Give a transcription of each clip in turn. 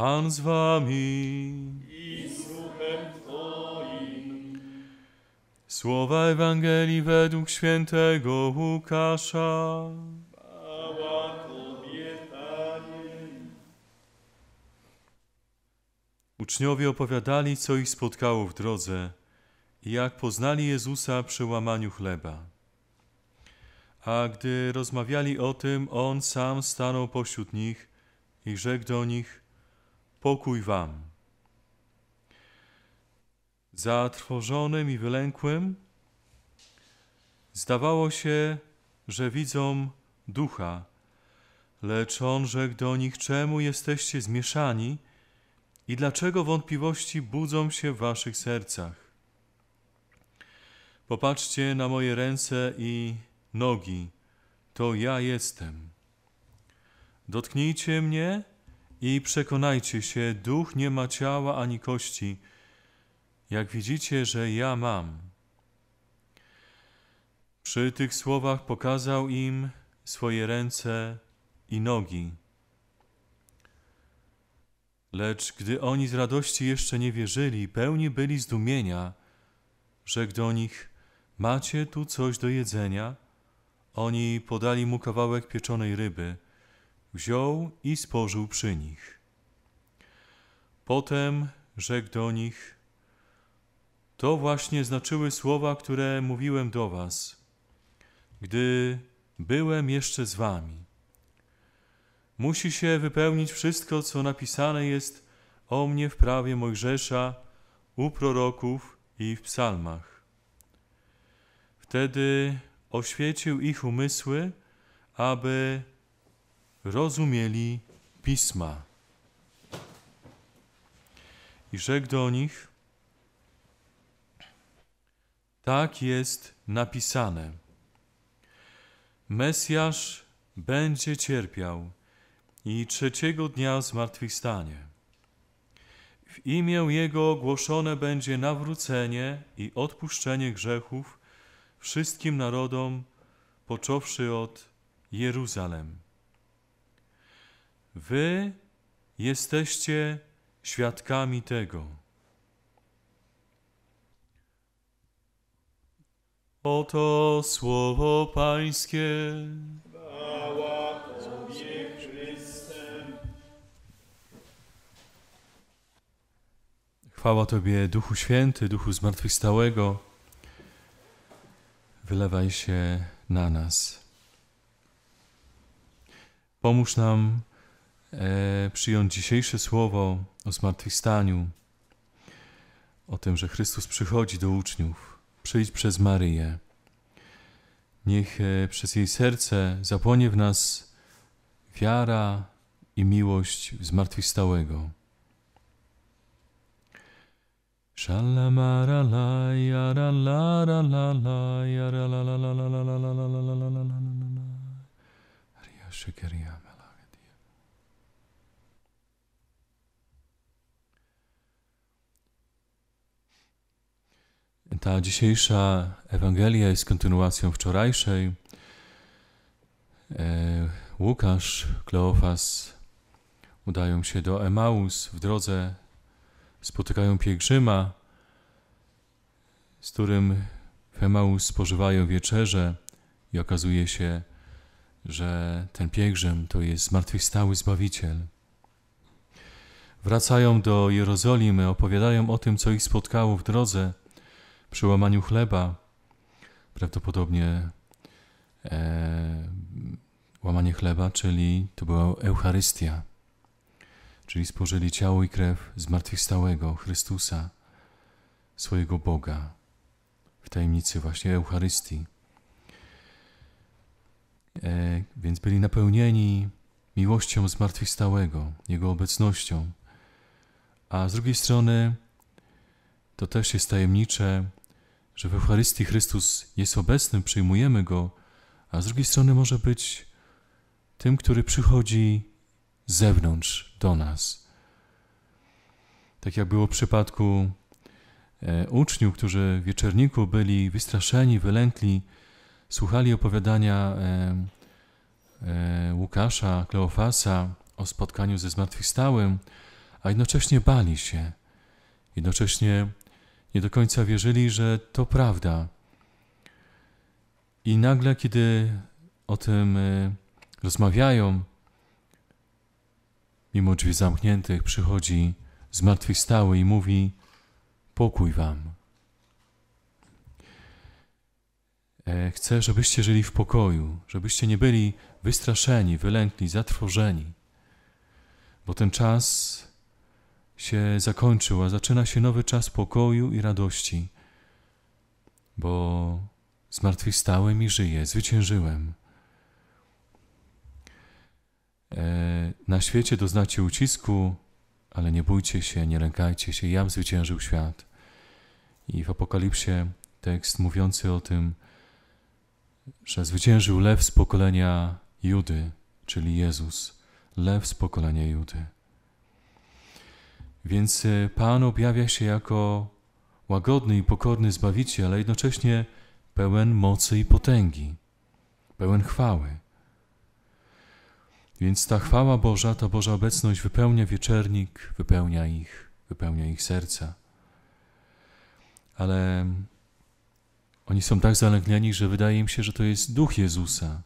Pan z wami. I z Twoim. Słowa Ewangelii według świętego Łukasza. Tobie, Panie. Uczniowie opowiadali, co ich spotkało w drodze i jak poznali Jezusa przy łamaniu chleba. A gdy rozmawiali o tym, On sam stanął pośród nich i rzekł do nich – pokój wam. Zatrwożonym i wylękłym zdawało się, że widzą ducha, lecz on rzekł do nich, czemu jesteście zmieszani i dlaczego wątpliwości budzą się w waszych sercach. Popatrzcie na moje ręce i nogi, to ja jestem. Dotknijcie mnie i przekonajcie się, duch nie ma ciała ani kości, jak widzicie, że ja mam. Przy tych słowach pokazał im swoje ręce i nogi. Lecz gdy oni z radości jeszcze nie wierzyli, pełni byli zdumienia, rzekł do nich: Macie tu coś do jedzenia? Oni podali mu kawałek pieczonej ryby wziął i spożył przy nich. Potem rzekł do nich: To właśnie znaczyły słowa, które mówiłem do Was, gdy byłem jeszcze z Wami. Musi się wypełnić wszystko, co napisane jest o mnie w prawie Mojżesza, u proroków i w psalmach. Wtedy oświecił ich umysły, aby rozumieli pisma. I rzekł do nich, tak jest napisane. Mesjasz będzie cierpiał i trzeciego dnia zmartwychwstanie. W imię Jego ogłoszone będzie nawrócenie i odpuszczenie grzechów wszystkim narodom, począwszy od Jeruzalem. Wy jesteście świadkami tego. Oto słowo Pańskie. Chwała Tobie, Chryste. Chwała Tobie, Duchu Święty, Duchu Zmartwychwstałego. Wylewaj się na nas. Pomóż nam E, przyjąć dzisiejsze słowo o zmartwychwstaniu, o tym, że Chrystus przychodzi do uczniów. Przyjdź przez Maryję. Niech e, przez jej serce zapłonie w nas wiara i miłość zmartwychwstałego. Shalamara la la la la la yara la la la la la la la la la la la la la Ta dzisiejsza Ewangelia jest kontynuacją wczorajszej. E, Łukasz, Kleofas udają się do Emaus. W drodze spotykają pielgrzyma, z którym w Emaus spożywają wieczerze i okazuje się, że ten pielgrzym to jest zmartwychwstały Zbawiciel. Wracają do Jerozolimy, opowiadają o tym, co ich spotkało w drodze – przy łamaniu chleba. Prawdopodobnie e, łamanie chleba, czyli to była Eucharystia, czyli spożyli ciało i krew zmartwychwstałego Chrystusa, swojego Boga, w tajemnicy właśnie Eucharystii. E, więc byli napełnieni miłością zmartwychwstałego, Jego obecnością. A z drugiej strony to też jest tajemnicze, że w Eucharystii Chrystus jest obecny, przyjmujemy Go, a z drugiej strony może być tym, który przychodzi z zewnątrz do nas. Tak jak było w przypadku e, uczniów, którzy w wieczorniku byli wystraszeni, wylękli, słuchali opowiadania e, e, Łukasza, Kleofasa o spotkaniu ze zmartwychwstałym, a jednocześnie bali się. Jednocześnie nie do końca wierzyli, że to prawda. I nagle, kiedy o tym e, rozmawiają, mimo drzwi zamkniętych, przychodzi zmartwychwstały i mówi: Pokój wam. E, chcę, żebyście żyli w pokoju, żebyście nie byli wystraszeni, wylękli, zatrwożeni, bo ten czas się zakończył, a zaczyna się nowy czas pokoju i radości, bo zmartwychwstałem i żyję, zwyciężyłem. E, na świecie doznacie ucisku, ale nie bójcie się, nie lękajcie się, jam zwyciężył świat. I w Apokalipsie tekst mówiący o tym, że zwyciężył lew z pokolenia Judy, czyli Jezus, lew z pokolenia Judy. Więc e, Pan objawia się jako łagodny i pokorny Zbawiciel, ale jednocześnie pełen mocy i potęgi, pełen chwały. Więc ta chwała Boża, ta Boża obecność wypełnia wieczernik, wypełnia ich, wypełnia ich serca. Ale oni są tak zalęknieni, że wydaje im się, że to jest duch Jezusa.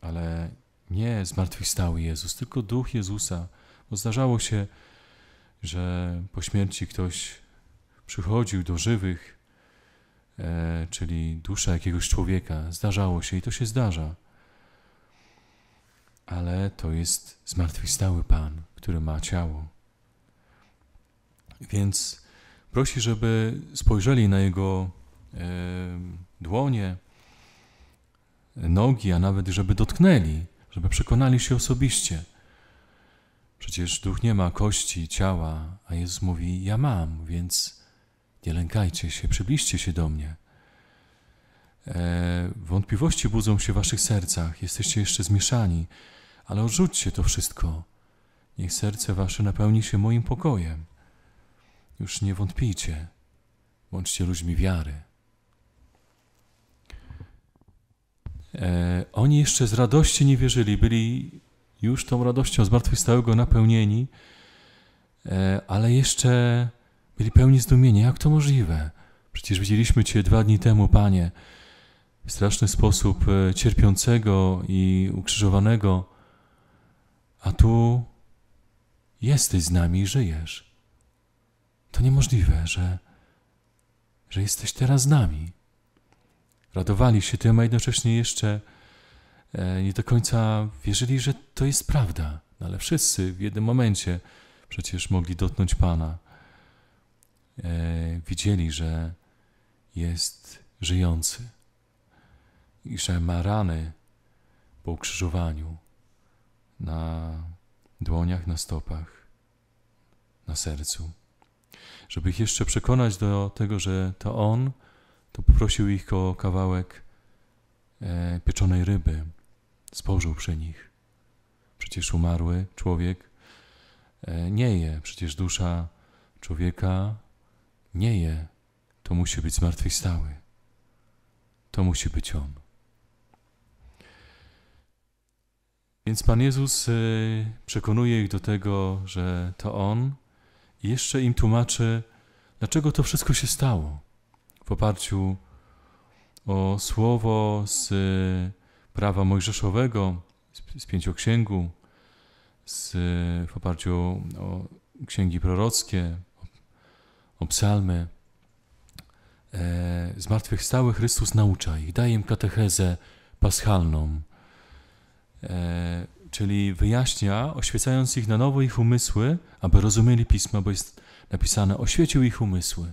Ale nie zmartwychwstały Jezus, tylko duch Jezusa bo zdarzało się, że po śmierci ktoś przychodził do żywych, e, czyli dusza jakiegoś człowieka. Zdarzało się i to się zdarza. Ale to jest zmartwychwstały Pan, który ma ciało. Więc prosi, żeby spojrzeli na jego e, dłonie, nogi, a nawet żeby dotknęli, żeby przekonali się osobiście – Przecież duch nie ma kości, ciała, a Jezus mówi: Ja mam, więc nie lękajcie się, przybliżcie się do mnie. E, wątpliwości budzą się w waszych sercach, jesteście jeszcze zmieszani, ale odrzućcie to wszystko. Niech serce wasze napełni się moim pokojem. Już nie wątpijcie, bądźcie ludźmi wiary. E, oni jeszcze z radości nie wierzyli, byli już tą radością zmartwychwstałego napełnieni, e, ale jeszcze byli pełni zdumienia. Jak to możliwe? Przecież widzieliśmy Cię dwa dni temu, Panie, w straszny sposób e, cierpiącego i ukrzyżowanego, a tu jesteś z nami i żyjesz. To niemożliwe, że, że jesteś teraz z nami. Radowali się tym, a jednocześnie jeszcze E, nie do końca wierzyli, że to jest prawda, no ale wszyscy w jednym momencie przecież mogli dotknąć Pana. E, widzieli, że jest żyjący i że ma rany po ukrzyżowaniu na dłoniach, na stopach, na sercu. Żeby ich jeszcze przekonać do tego, że to On, to poprosił ich o kawałek e, pieczonej ryby. Spożył przy nich. Przecież umarły człowiek e, nie je, przecież dusza człowieka nie je. To musi być zmartwychwstały. To musi być on. Więc Pan Jezus e, przekonuje ich do tego, że to On i jeszcze im tłumaczy, dlaczego to wszystko się stało w oparciu o słowo z prawa mojżeszowego, z, z pięcioksięgu, z, w oparciu o, księgi prorockie, o, o psalmy. E, zmartwychwstały Chrystus naucza ich, daje im katechezę paschalną, e, czyli wyjaśnia, oświecając ich na nowo ich umysły, aby rozumieli Pisma, bo jest napisane, oświecił ich umysły.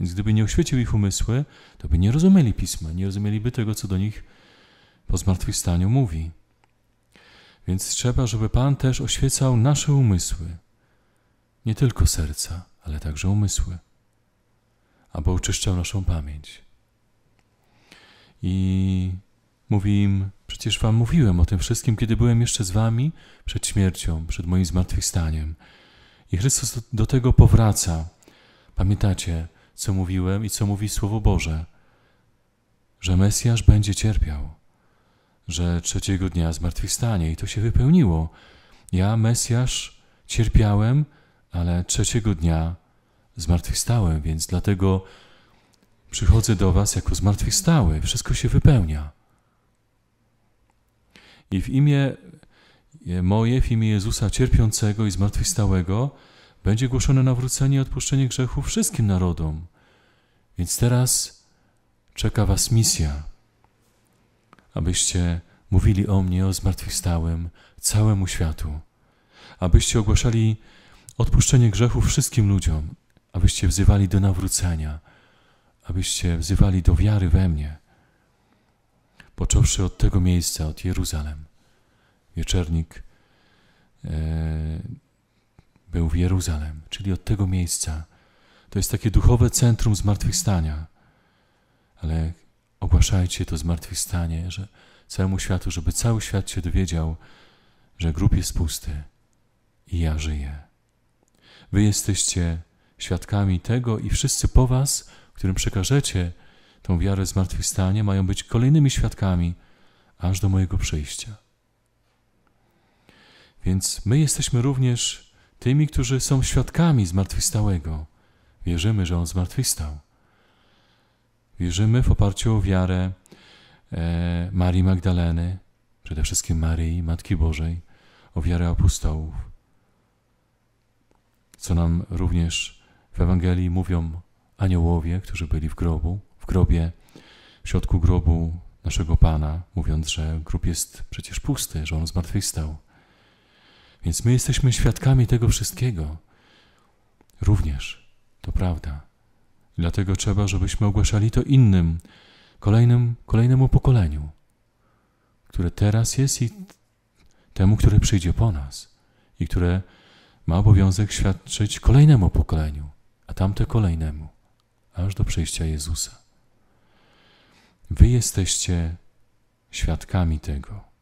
Więc gdyby nie oświecił ich umysły, to by nie rozumieli Pisma, nie rozumieliby tego, co do nich po zmartwychwstaniu mówi. Więc trzeba, żeby Pan też oświecał nasze umysły, nie tylko serca, ale także umysły, aby oczyszczał naszą pamięć. I mówi im, przecież Wam mówiłem o tym wszystkim, kiedy byłem jeszcze z Wami przed śmiercią, przed moim zmartwychwstaniem. I Chrystus do tego powraca. Pamiętacie, co mówiłem i co mówi Słowo Boże, że Mesjasz będzie cierpiał że trzeciego dnia zmartwychwstanie i to się wypełniło. Ja, Mesjasz, cierpiałem, ale trzeciego dnia zmartwychwstałem, więc dlatego przychodzę do Was jako zmartwychwstały. Wszystko się wypełnia. I w imię moje, w imię Jezusa cierpiącego i zmartwychwstałego, będzie głoszone nawrócenie i odpuszczenie grzechu wszystkim narodom. Więc teraz czeka Was misja abyście mówili o mnie, o zmartwychwstałym, całemu światu, abyście ogłaszali odpuszczenie grzechów wszystkim ludziom, abyście wzywali do nawrócenia, abyście wzywali do wiary we mnie. Począwszy od tego miejsca, od Jeruzalem. Wieczernik e, był w Jeruzalem, czyli od tego miejsca. To jest takie duchowe centrum zmartwychwstania. Ale Ogłaszajcie to zmartwychwstanie, że całemu światu, żeby cały świat się dowiedział, że grób jest pusty i ja żyję. Wy jesteście świadkami tego i wszyscy po was, którym przekażecie tą wiarę zmartwychwstanie, mają być kolejnymi świadkami aż do mojego przyjścia. Więc my jesteśmy również tymi, którzy są świadkami zmartwychwstałego. Wierzymy, że On zmartwychwstał. Wierzymy w oparciu o wiarę e, Marii Magdaleny, przede wszystkim Marii, Matki Bożej, o wiarę apostołów. Co nam również w Ewangelii mówią aniołowie, którzy byli w grobu, w grobie, w środku grobu naszego Pana, mówiąc, że grób jest przecież pusty, że On zmartwychwstał. Więc my jesteśmy świadkami tego wszystkiego. Również, to prawda. I dlatego trzeba, żebyśmy ogłaszali to innym, kolejnym, kolejnemu pokoleniu, które teraz jest i temu, które przyjdzie po nas i które ma obowiązek świadczyć kolejnemu pokoleniu, a tamte kolejnemu, aż do przyjścia Jezusa. Wy jesteście świadkami tego.